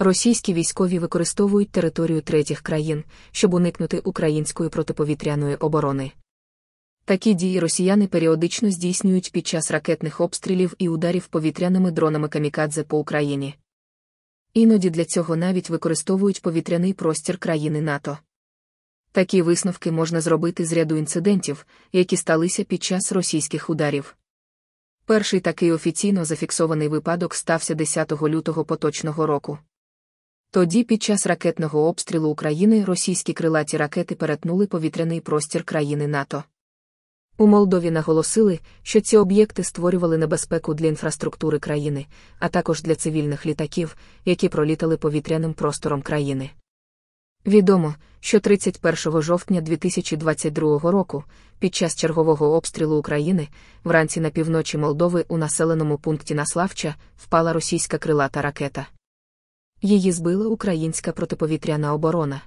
Російські військові використовують територію третіх країн, щоб уникнути української протиповітряної оборони. Такі дії росіяни періодично здійснюють під час ракетних обстрілів і ударів повітряними дронами камікадзе по Україні. Іноді для цього навіть використовують повітряний простір країни НАТО. Такі висновки можна зробити з ряду інцидентів, які сталися під час російських ударів. Перший такий офіційно зафіксований випадок стався 10 лютого поточного року. Тоді під час ракетного обстрілу України російські крилаті ракети перетнули повітряний простір країни НАТО. У Молдові наголосили, що ці об'єкти створювали небезпеку для інфраструктури країни, а також для цивільних літаків, які пролітали повітряним простором країни. Відомо, що 31 жовтня 2022 року, під час чергового обстрілу України, вранці на півночі Молдови у населеному пункті Наславча впала російська крилата ракета. Її збила українська протиповітряна оборона.